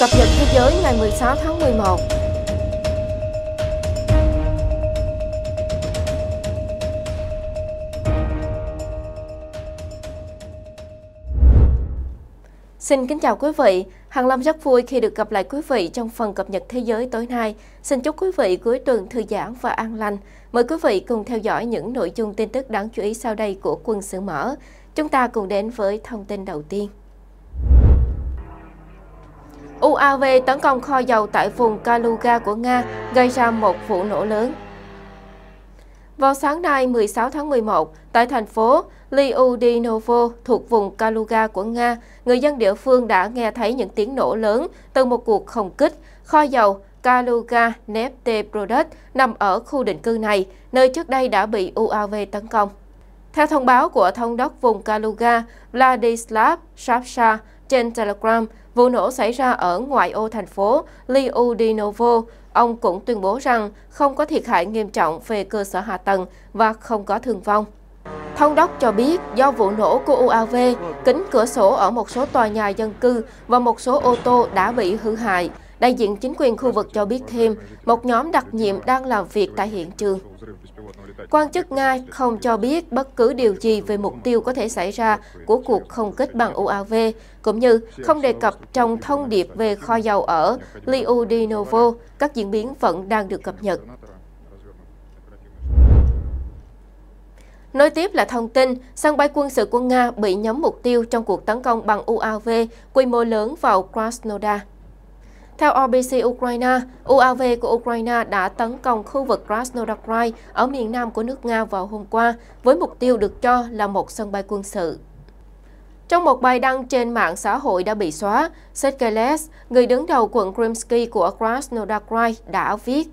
Cập nhật thế giới ngày 16 tháng 11 Xin kính chào quý vị, Hằng Lâm rất vui khi được gặp lại quý vị trong phần cập nhật thế giới tối nay. Xin chúc quý vị cuối tuần thư giãn và an lành. Mời quý vị cùng theo dõi những nội dung tin tức đáng chú ý sau đây của Quân sự mở. Chúng ta cùng đến với thông tin đầu tiên. UAV tấn công kho dầu tại vùng Kaluga của Nga, gây ra một vụ nổ lớn. Vào sáng nay 16 tháng 11, tại thành phố Liudinovo thuộc vùng Kaluga của Nga, người dân địa phương đã nghe thấy những tiếng nổ lớn từ một cuộc không kích kho dầu Kaluga Nefteproduct nằm ở khu định cư này, nơi trước đây đã bị UAV tấn công. Theo thông báo của thống đốc vùng Kaluga Vladislav Shapsha trên Telegram, Vụ nổ xảy ra ở ngoại ô thành phố Liudinovo. Ông cũng tuyên bố rằng không có thiệt hại nghiêm trọng về cơ sở hạ tầng và không có thương vong. Thông đốc cho biết do vụ nổ của UAV, kính cửa sổ ở một số tòa nhà dân cư và một số ô tô đã bị hư hại. Đại diện chính quyền khu vực cho biết thêm, một nhóm đặc nhiệm đang làm việc tại hiện trường. Quan chức Nga không cho biết bất cứ điều gì về mục tiêu có thể xảy ra của cuộc không kích bằng UAV, cũng như không đề cập trong thông điệp về kho dầu ở Liudinovo, các diễn biến vẫn đang được cập nhật. Nối tiếp là thông tin, sân bay quân sự của Nga bị nhóm mục tiêu trong cuộc tấn công bằng UAV quy mô lớn vào Krasnodar. Theo RBC Ukraine, UAV của Ukraine đã tấn công khu vực Krasnodar ở miền nam của nước Nga vào hôm qua, với mục tiêu được cho là một sân bay quân sự. Trong một bài đăng trên mạng xã hội đã bị xóa, Sergei Les, người đứng đầu quận Krimsky của Krasnodar đã viết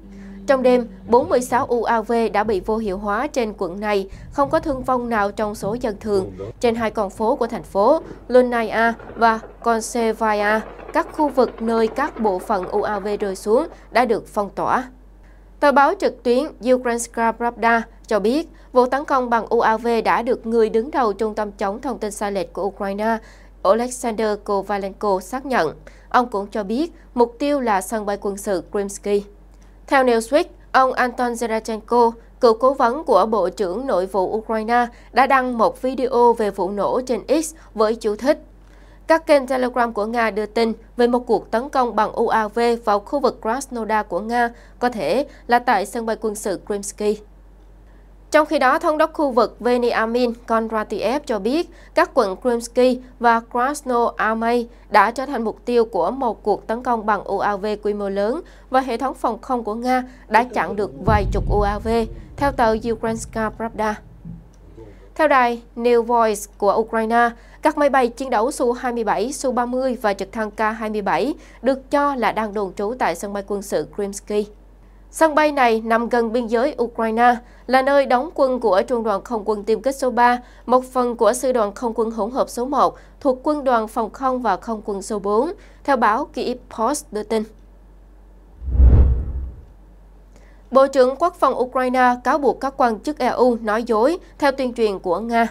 Trong đêm, 46 UAV đã bị vô hiệu hóa trên quận này, không có thương vong nào trong số dân thường. Trên hai con phố của thành phố, Lunaya và Konsevaya, các khu vực nơi các bộ phận UAV rơi xuống đã được phong tỏa. Tờ báo trực tuyến Ukrainska Pravda cho biết vụ tấn công bằng UAV đã được người đứng đầu Trung tâm chống thông tin sai lệch của Ukraine Oleksandr Kovalenko xác nhận. Ông cũng cho biết mục tiêu là sân bay quân sự Krymsky. Theo Newsweek, ông Anton Zerachenko, cựu cố vấn của Bộ trưởng Nội vụ Ukraine, đã đăng một video về vụ nổ trên X với chú thích các kênh Telegram của Nga đưa tin về một cuộc tấn công bằng UAV vào khu vực Krasnodar của Nga, có thể là tại sân bay quân sự Krymsky. Trong khi đó, thống đốc khu vực Veniamin Kondratiev cho biết các quận Krymsky và Krasnoarmey đã trở thành mục tiêu của một cuộc tấn công bằng UAV quy mô lớn và hệ thống phòng không của Nga đã chặn được vài chục UAV, theo tờ Ukrainska Pravda. Theo đài New Voice của Ukraine, các máy bay chiến đấu Su-27, Su-30 và trực thăng K-27 được cho là đang đồn trú tại sân bay quân sự Krimsky. Sân bay này nằm gần biên giới Ukraine, là nơi đóng quân của Trung đoàn Không quân tiêm kích số 3, một phần của Sư đoàn Không quân hỗn hợp số 1 thuộc Quân đoàn Phòng không và Không quân số 4, theo báo Kyiv Post đưa tin. Bộ trưởng Quốc phòng Ukraine cáo buộc các quan chức EU nói dối theo tuyên truyền của Nga.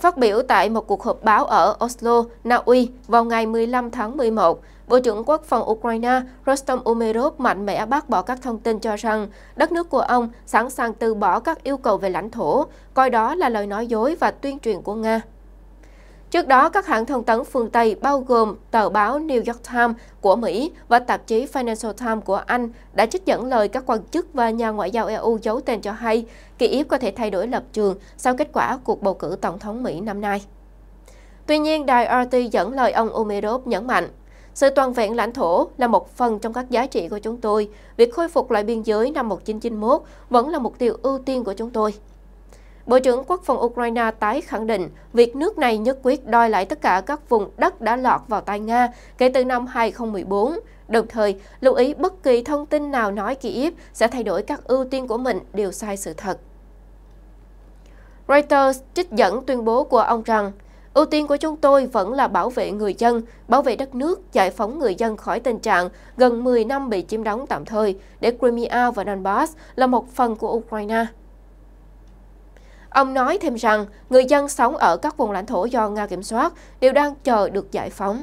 Phát biểu tại một cuộc họp báo ở Oslo, Na Uy vào ngày 15 tháng 11, Bộ trưởng Quốc phòng Ukraine Rostom Umerov mạnh mẽ bác bỏ các thông tin cho rằng đất nước của ông sẵn sàng từ bỏ các yêu cầu về lãnh thổ, coi đó là lời nói dối và tuyên truyền của Nga. Trước đó, các hãng thông tấn phương Tây bao gồm tờ báo New York Times của Mỹ và tạp chí Financial Times của Anh đã trích dẫn lời các quan chức và nhà ngoại giao EU giấu tên cho hay Kyiv có thể thay đổi lập trường sau kết quả cuộc bầu cử tổng thống Mỹ năm nay. Tuy nhiên, đài RT dẫn lời ông Umerov nhấn mạnh, sự toàn vẹn lãnh thổ là một phần trong các giá trị của chúng tôi. Việc khôi phục lại biên giới năm 1991 vẫn là mục tiêu ưu tiên của chúng tôi. Bộ trưởng Quốc phòng Ukraine tái khẳng định việc nước này nhất quyết đòi lại tất cả các vùng đất đã lọt vào tay Nga kể từ năm 2014, đồng thời lưu ý bất kỳ thông tin nào nói Kyiv sẽ thay đổi các ưu tiên của mình đều sai sự thật. Reuters trích dẫn tuyên bố của ông rằng Ưu tiên của chúng tôi vẫn là bảo vệ người dân, bảo vệ đất nước, giải phóng người dân khỏi tình trạng gần 10 năm bị chiếm đóng tạm thời để Crimea và Donbass là một phần của Ukraine. Ông nói thêm rằng người dân sống ở các vùng lãnh thổ do Nga kiểm soát đều đang chờ được giải phóng.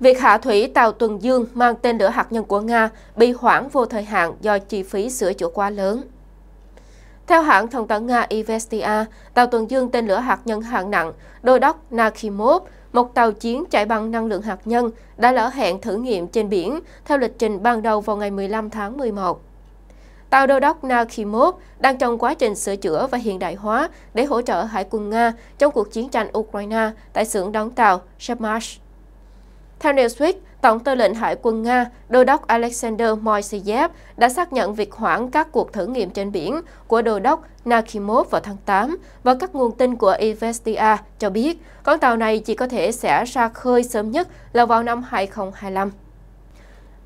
Việc hạ thủy tàu Tuần Dương mang tên lửa hạt nhân của Nga bị hoãn vô thời hạn do chi phí sửa chữa quá lớn. Theo hãng thông tấn Nga Ivestia, tàu Tuần Dương tên lửa hạt nhân hạng nặng đô đốc Nakhimov, một tàu chiến chạy bằng năng lượng hạt nhân, đã lỡ hẹn thử nghiệm trên biển theo lịch trình ban đầu vào ngày 15 tháng 11. Tàu đô đốc Nakhimov đang trong quá trình sửa chữa và hiện đại hóa để hỗ trợ Hải quân Nga trong cuộc chiến tranh Ukraine tại xưởng đóng tàu Shepmash. Theo Newsweek, Tổng tư lệnh Hải quân Nga, Đô đốc Alexander Moiseyev đã xác nhận việc hoãn các cuộc thử nghiệm trên biển của Đô đốc Nakhimov vào tháng 8 và các nguồn tin của Investia cho biết con tàu này chỉ có thể sẽ ra khơi sớm nhất là vào năm 2025.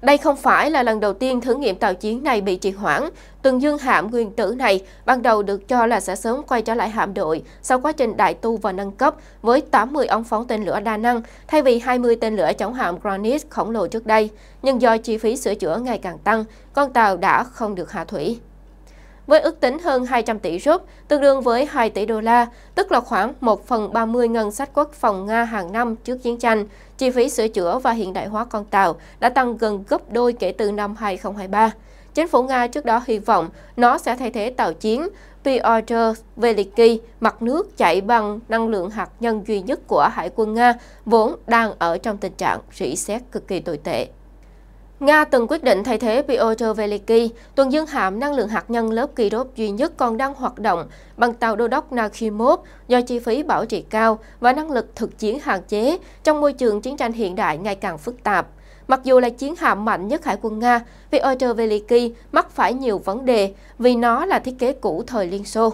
Đây không phải là lần đầu tiên thử nghiệm tàu chiến này bị trì hoãn. Tuần Dương hạm nguyên tử này ban đầu được cho là sẽ sớm quay trở lại hạm đội sau quá trình đại tu và nâng cấp với 80 ống phóng tên lửa đa năng thay vì 20 tên lửa chống hạm Granit khổng lồ trước đây. Nhưng do chi phí sửa chữa ngày càng tăng, con tàu đã không được hạ thủy với ước tính hơn 200 tỷ rúp, tương đương với 2 tỷ đô la, tức là khoảng 1 phần 30 ngân sách quốc phòng Nga hàng năm trước chiến tranh. Chi phí sửa chữa và hiện đại hóa con tàu đã tăng gần gấp đôi kể từ năm 2023. Chính phủ Nga trước đó hy vọng nó sẽ thay thế tàu chiến Piotr Veliki mặt nước chạy bằng năng lượng hạt nhân duy nhất của Hải quân Nga, vốn đang ở trong tình trạng rỉ sét cực kỳ tồi tệ. Nga từng quyết định thay thế Pyotr Veliki, tuần dương hạm năng lượng hạt nhân lớp kỳ đốt duy nhất còn đang hoạt động bằng tàu đô đốc Nakhimov do chi phí bảo trì cao và năng lực thực chiến hạn chế trong môi trường chiến tranh hiện đại ngày càng phức tạp. Mặc dù là chiến hạm mạnh nhất hải quân Nga, Pyotr Veliki mắc phải nhiều vấn đề vì nó là thiết kế cũ thời Liên Xô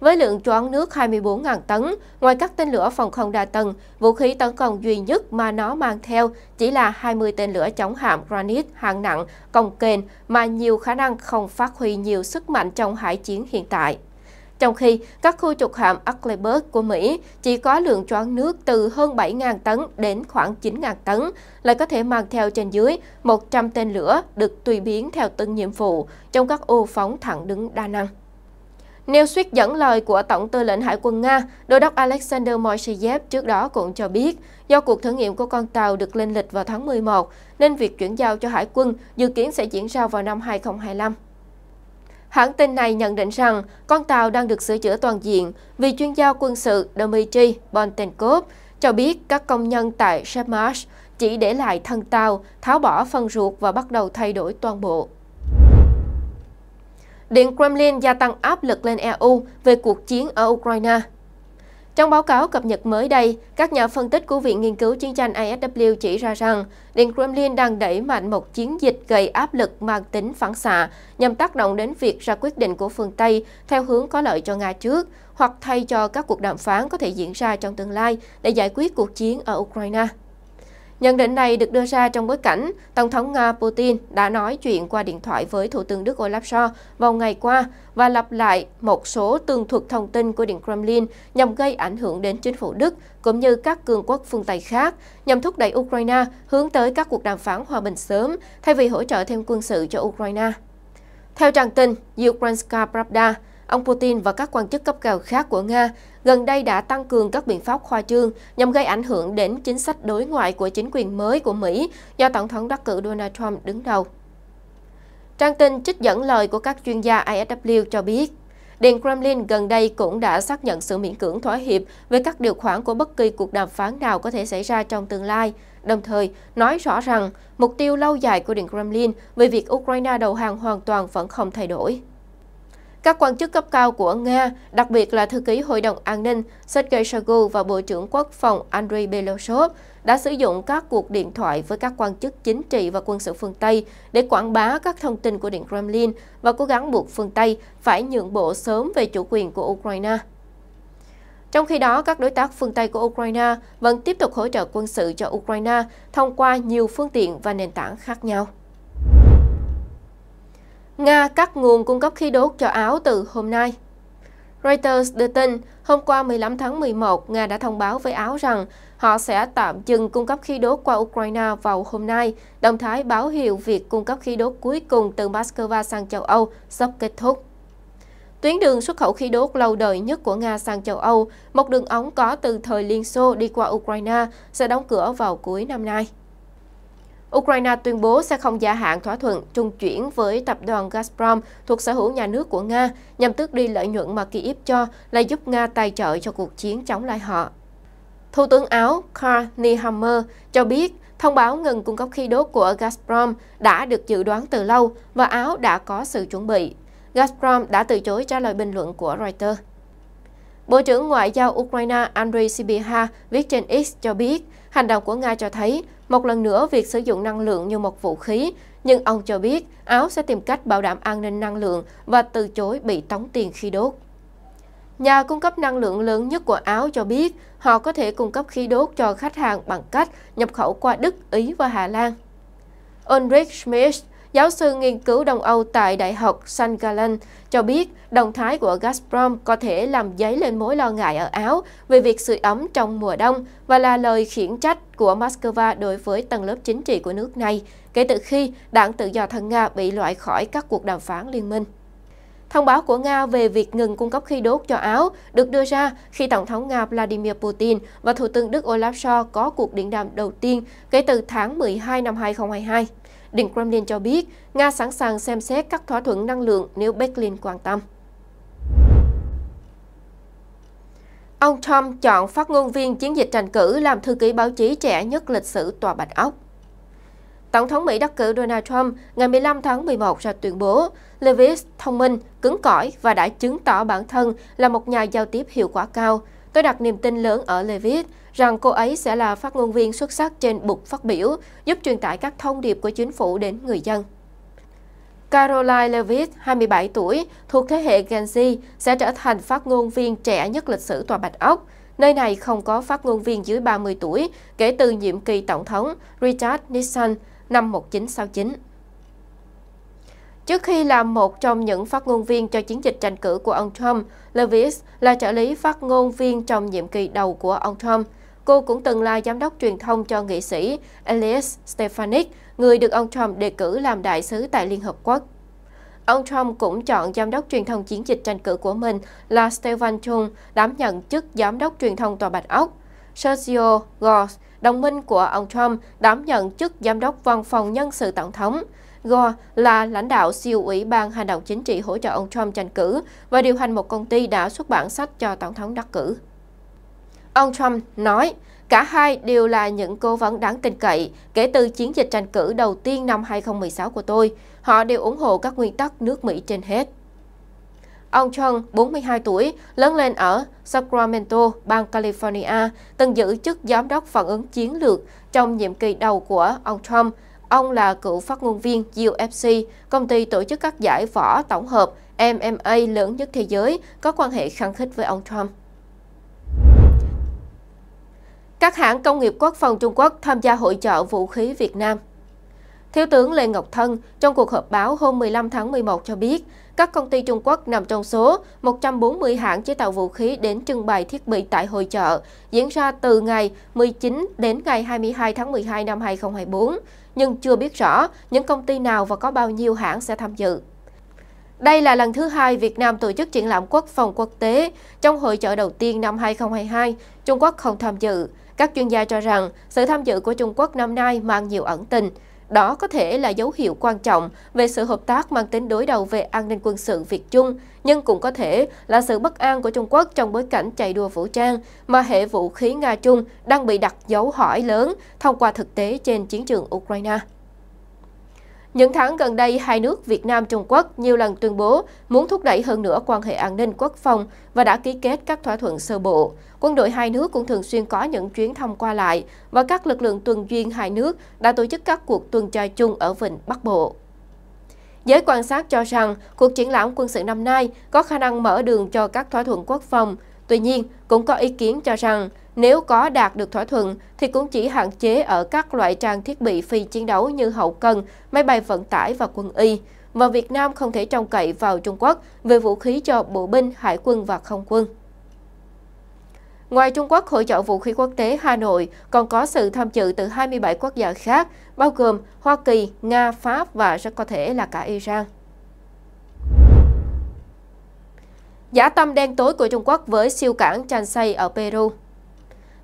với lượng choán nước 24.000 tấn. Ngoài các tên lửa phòng không đa tầng, vũ khí tấn công duy nhất mà nó mang theo chỉ là 20 tên lửa chống hạm Granite hạng nặng, còng kền mà nhiều khả năng không phát huy nhiều sức mạnh trong hải chiến hiện tại. Trong khi các khu trục hạm Ackleberg của Mỹ chỉ có lượng choán nước từ hơn 7.000 tấn đến khoảng 9.000 tấn, lại có thể mang theo trên dưới 100 tên lửa được tùy biến theo từng nhiệm vụ trong các ô phóng thẳng đứng đa năng. Newsweek dẫn lời của Tổng tư lệnh Hải quân Nga, Đô đốc Alexander Moiseyev trước đó cũng cho biết, do cuộc thử nghiệm của con tàu được lên lịch vào tháng 11, nên việc chuyển giao cho Hải quân dự kiến sẽ diễn ra vào năm 2025. Hãng tin này nhận định rằng con tàu đang được sửa chữa toàn diện vì chuyên gia quân sự Dmitry Bontenkov cho biết các công nhân tại Shepmarsh chỉ để lại thân tàu, tháo bỏ phần ruột và bắt đầu thay đổi toàn bộ. Điện Kremlin gia tăng áp lực lên EU về cuộc chiến ở Ukraine. Trong báo cáo cập nhật mới đây, các nhà phân tích của Viện Nghiên cứu Chiến tranh ISW chỉ ra rằng Điện Kremlin đang đẩy mạnh một chiến dịch gây áp lực mang tính phản xạ nhằm tác động đến việc ra quyết định của phương Tây theo hướng có lợi cho Nga trước hoặc thay cho các cuộc đàm phán có thể diễn ra trong tương lai để giải quyết cuộc chiến ở Ukraine. Nhận định này được đưa ra trong bối cảnh Tổng thống Nga Putin đã nói chuyện qua điện thoại với Thủ tướng Đức Olaf Scholz vào ngày qua và lặp lại một số tường thuật thông tin của Điện Kremlin nhằm gây ảnh hưởng đến chính phủ Đức cũng như các cường quốc phương Tây khác, nhằm thúc đẩy Ukraine hướng tới các cuộc đàm phán hòa bình sớm thay vì hỗ trợ thêm quân sự cho Ukraine. Theo trang tin Ukrainska Pravda, Ông Putin và các quan chức cấp cao khác của Nga gần đây đã tăng cường các biện pháp khoa trương nhằm gây ảnh hưởng đến chính sách đối ngoại của chính quyền mới của Mỹ do Tổng thống đắc cử Donald Trump đứng đầu. Trang tin trích dẫn lời của các chuyên gia ISW cho biết, Điện Kremlin gần đây cũng đã xác nhận sự miễn cưỡng thỏa hiệp về các điều khoản của bất kỳ cuộc đàm phán nào có thể xảy ra trong tương lai, đồng thời nói rõ rằng mục tiêu lâu dài của Điện Kremlin về việc Ukraine đầu hàng hoàn toàn vẫn không thay đổi. Các quan chức cấp cao của Nga, đặc biệt là thư ký Hội đồng An ninh Sergei Shoigu và Bộ trưởng Quốc phòng Andrei Belosov, đã sử dụng các cuộc điện thoại với các quan chức chính trị và quân sự phương Tây để quảng bá các thông tin của Điện Kremlin và cố gắng buộc phương Tây phải nhượng bộ sớm về chủ quyền của Ukraine. Trong khi đó, các đối tác phương Tây của Ukraine vẫn tiếp tục hỗ trợ quân sự cho Ukraine thông qua nhiều phương tiện và nền tảng khác nhau. Nga cắt nguồn cung cấp khí đốt cho Áo từ hôm nay. Reuters đưa tin, hôm qua 15 tháng 11, Nga đã thông báo với Áo rằng họ sẽ tạm dừng cung cấp khí đốt qua Ukraine vào hôm nay, đồng thái báo hiệu việc cung cấp khí đốt cuối cùng từ Moscow sang châu Âu sắp kết thúc. Tuyến đường xuất khẩu khí đốt lâu đời nhất của Nga sang châu Âu, một đường ống có từ thời Liên Xô đi qua Ukraine, sẽ đóng cửa vào cuối năm nay. Ukraine tuyên bố sẽ không gia hạn thỏa thuận trung chuyển với tập đoàn Gazprom thuộc sở hữu nhà nước của Nga nhằm tước đi lợi nhuận mà Kyiv cho là giúp Nga tài trợ cho cuộc chiến chống lại họ. Thủ tướng Áo Karl Nehammer cho biết thông báo ngừng cung cấp khí đốt của Gazprom đã được dự đoán từ lâu và Áo đã có sự chuẩn bị. Gazprom đã từ chối trả lời bình luận của Reuters. Bộ trưởng Ngoại giao Ukraine Andriy Sibiha viết trên X cho biết hành động của Nga cho thấy một lần nữa, việc sử dụng năng lượng như một vũ khí, nhưng ông cho biết Áo sẽ tìm cách bảo đảm an ninh năng lượng và từ chối bị tống tiền khi đốt. Nhà cung cấp năng lượng lớn nhất của Áo cho biết họ có thể cung cấp khí đốt cho khách hàng bằng cách nhập khẩu qua Đức, Ý và Hà Lan. Ulrich Schmidt, Giáo sư nghiên cứu Đông Âu tại Đại học St. Gallen cho biết động thái của Gazprom có thể làm dấy lên mối lo ngại ở Áo về việc sưởi ấm trong mùa đông và là lời khiển trách của Moscow đối với tầng lớp chính trị của nước này kể từ khi đảng tự do thân Nga bị loại khỏi các cuộc đàm phán liên minh. Thông báo của Nga về việc ngừng cung cấp khí đốt cho Áo được đưa ra khi Tổng thống Nga Vladimir Putin và Thủ tướng Đức Olaf Scholz có cuộc điện đàm đầu tiên kể từ tháng 12 năm 2022. Điện Kremlin cho biết Nga sẵn sàng xem xét các thỏa thuận năng lượng nếu Berlin quan tâm. Ông Trump chọn phát ngôn viên chiến dịch tranh cử làm thư ký báo chí trẻ nhất lịch sử Tòa Bạch Ốc. Tổng thống Mỹ đắc cử Donald Trump ngày 15 tháng 11 ra tuyên bố Lewis thông minh, cứng cỏi và đã chứng tỏ bản thân là một nhà giao tiếp hiệu quả cao – Tôi đặt niềm tin lớn ở Levitt rằng cô ấy sẽ là phát ngôn viên xuất sắc trên bục phát biểu, giúp truyền tải các thông điệp của chính phủ đến người dân. Caroline Levitt, 27 tuổi, thuộc thế hệ Gen Z, sẽ trở thành phát ngôn viên trẻ nhất lịch sử Tòa Bạch Ốc. Nơi này không có phát ngôn viên dưới 30 tuổi kể từ nhiệm kỳ Tổng thống Richard Nixon năm 1969. Trước khi là một trong những phát ngôn viên cho chiến dịch tranh cử của ông Trump, Lewis là trợ lý phát ngôn viên trong nhiệm kỳ đầu của ông Trump. Cô cũng từng là giám đốc truyền thông cho nghị sĩ Elias Stefanik, người được ông Trump đề cử làm đại sứ tại Liên Hợp Quốc. Ông Trump cũng chọn giám đốc truyền thông chiến dịch tranh cử của mình là Stephen Chung đảm nhận chức giám đốc truyền thông Tòa Bạch Ốc. Sergio Gores, đồng minh của ông Trump, đảm nhận chức giám đốc văn phòng nhân sự tổng thống. Gore là lãnh đạo siêu ủy ban hành động chính trị hỗ trợ ông Trump tranh cử và điều hành một công ty đã xuất bản sách cho Tổng thống đắc cử. Ông Trump nói, cả hai đều là những cố vấn đáng tin cậy kể từ chiến dịch tranh cử đầu tiên năm 2016 của tôi. Họ đều ủng hộ các nguyên tắc nước Mỹ trên hết. Ông Trump 42 tuổi, lớn lên ở Sacramento, bang California, từng giữ chức giám đốc phản ứng chiến lược trong nhiệm kỳ đầu của ông Trump – Ông là cựu phát ngôn viên UFC, công ty tổ chức các giải võ tổng hợp MMA lớn nhất thế giới, có quan hệ khăng khích với ông Trump. Các hãng công nghiệp quốc phòng Trung Quốc tham gia hội trợ vũ khí Việt Nam Thiếu tướng Lê Ngọc Thân trong cuộc họp báo hôm 15 tháng 11 cho biết, các công ty Trung Quốc nằm trong số 140 hãng chế tạo vũ khí đến trưng bày thiết bị tại hội chợ, diễn ra từ ngày 19 đến ngày 22 tháng 12 năm 2024, nhưng chưa biết rõ những công ty nào và có bao nhiêu hãng sẽ tham dự. Đây là lần thứ hai Việt Nam tổ chức triển lãm quốc phòng quốc tế. Trong hội chợ đầu tiên năm 2022, Trung Quốc không tham dự. Các chuyên gia cho rằng sự tham dự của Trung Quốc năm nay mang nhiều ẩn tình. Đó có thể là dấu hiệu quan trọng về sự hợp tác mang tính đối đầu về an ninh quân sự Việt Trung, nhưng cũng có thể là sự bất an của Trung Quốc trong bối cảnh chạy đua vũ trang mà hệ vũ khí Nga-Trung đang bị đặt dấu hỏi lớn thông qua thực tế trên chiến trường Ukraine. Những tháng gần đây, hai nước Việt Nam Trung Quốc nhiều lần tuyên bố muốn thúc đẩy hơn nữa quan hệ an ninh quốc phòng và đã ký kết các thỏa thuận sơ bộ. Quân đội hai nước cũng thường xuyên có những chuyến thăm qua lại và các lực lượng tuần duyên hai nước đã tổ chức các cuộc tuần tra chung ở Vịnh Bắc Bộ. Giới quan sát cho rằng cuộc triển lãm quân sự năm nay có khả năng mở đường cho các thỏa thuận quốc phòng. Tuy nhiên, cũng có ý kiến cho rằng nếu có đạt được thỏa thuận thì cũng chỉ hạn chế ở các loại trang thiết bị phi chiến đấu như hậu cần, máy bay vận tải và quân y. Và Việt Nam không thể trông cậy vào Trung Quốc về vũ khí cho bộ binh, hải quân và không quân. Ngoài Trung Quốc, Hội trợ vũ khí quốc tế Hà Nội còn có sự tham dự từ 27 quốc gia khác, bao gồm Hoa Kỳ, Nga, Pháp và rất có thể là cả Iran. Giả tâm đen tối của Trung Quốc với siêu cảng Chansay ở Peru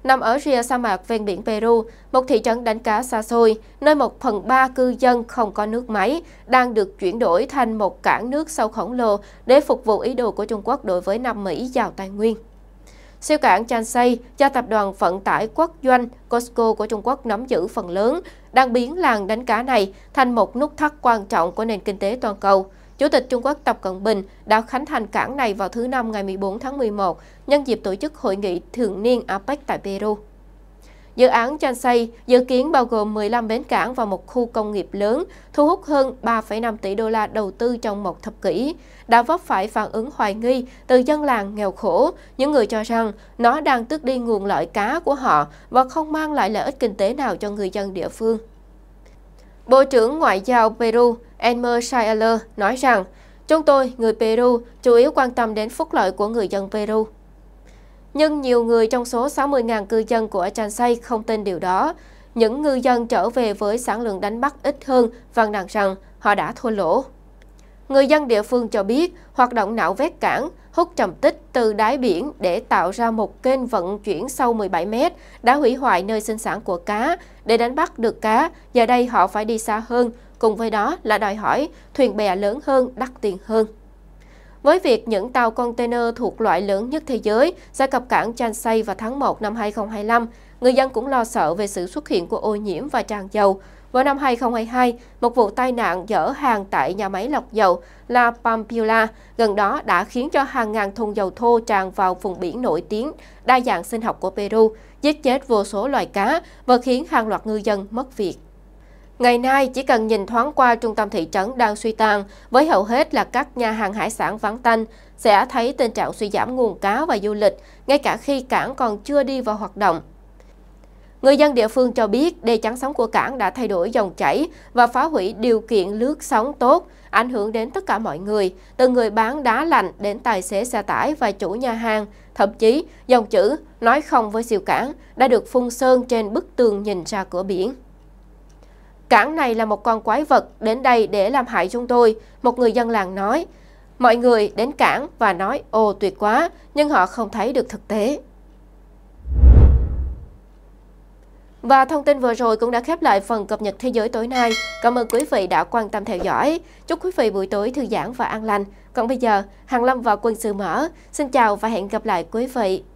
nằm ở rìa sa mạc ven biển Peru, một thị trấn đánh cá xa xôi, nơi một phần ba cư dân không có nước máy, đang được chuyển đổi thành một cảng nước sâu khổng lồ để phục vụ ý đồ của Trung Quốc đối với Nam Mỹ giàu tài nguyên. Siêu cảng Changsei do tập đoàn vận tải quốc doanh Costco của Trung Quốc nắm giữ phần lớn, đang biến làng đánh cá này thành một nút thắt quan trọng của nền kinh tế toàn cầu. Chủ tịch Trung Quốc Tập Cận Bình đã khánh thành cảng này vào thứ Năm ngày 14 tháng 11, nhân dịp tổ chức hội nghị thường niên APEC tại Peru. Dự án Chansay dự kiến bao gồm 15 bến cảng và một khu công nghiệp lớn, thu hút hơn 3,5 tỷ đô la đầu tư trong một thập kỷ, đã vấp phải phản ứng hoài nghi từ dân làng nghèo khổ, những người cho rằng nó đang tước đi nguồn lợi cá của họ và không mang lại lợi ích kinh tế nào cho người dân địa phương. Bộ trưởng Ngoại giao Peru Elmer Schaller nói rằng, chúng tôi, người Peru, chủ yếu quan tâm đến phúc lợi của người dân Peru. Nhưng nhiều người trong số 60.000 cư dân của Chansay không tin điều đó. Những ngư dân trở về với sản lượng đánh bắt ít hơn và nặng rằng họ đã thua lỗ. Người dân địa phương cho biết hoạt động nạo vét cảng, hút trầm tích từ đáy biển để tạo ra một kênh vận chuyển sâu 17 mét đã hủy hoại nơi sinh sản của cá, để đánh bắt được cá, giờ đây họ phải đi xa hơn, cùng với đó là đòi hỏi thuyền bè lớn hơn, đắt tiền hơn. Với việc những tàu container thuộc loại lớn nhất thế giới sẽ cập cảng Chansay vào tháng 1 năm 2025, người dân cũng lo sợ về sự xuất hiện của ô nhiễm và tràn dầu. Vào năm 2022, một vụ tai nạn dở hàng tại nhà máy lọc dầu La Pampiola gần đó đã khiến cho hàng ngàn thùng dầu thô tràn vào vùng biển nổi tiếng đa dạng sinh học của Peru giết chết vô số loài cá và khiến hàng loạt ngư dân mất việc. Ngày nay, chỉ cần nhìn thoáng qua trung tâm thị trấn đang suy tàn, với hầu hết là các nhà hàng hải sản vắng tanh, sẽ thấy tình trạng suy giảm nguồn cá và du lịch, ngay cả khi cảng còn chưa đi vào hoạt động. Người dân địa phương cho biết, đê chắn sóng của cảng đã thay đổi dòng chảy và phá hủy điều kiện lướt sóng tốt, ảnh hưởng đến tất cả mọi người, từ người bán đá lạnh đến tài xế xe tải và chủ nhà hàng. Thậm chí, dòng chữ nói không với siêu cảng đã được phun sơn trên bức tường nhìn ra cửa biển. Cảng này là một con quái vật đến đây để làm hại chúng tôi, một người dân làng nói. Mọi người đến cảng và nói ồ tuyệt quá, nhưng họ không thấy được thực tế. Và thông tin vừa rồi cũng đã khép lại phần cập nhật thế giới tối nay. Cảm ơn quý vị đã quan tâm theo dõi. Chúc quý vị buổi tối thư giãn và an lành. Còn bây giờ, Hàng Lâm và Quân sự mở. Xin chào và hẹn gặp lại quý vị.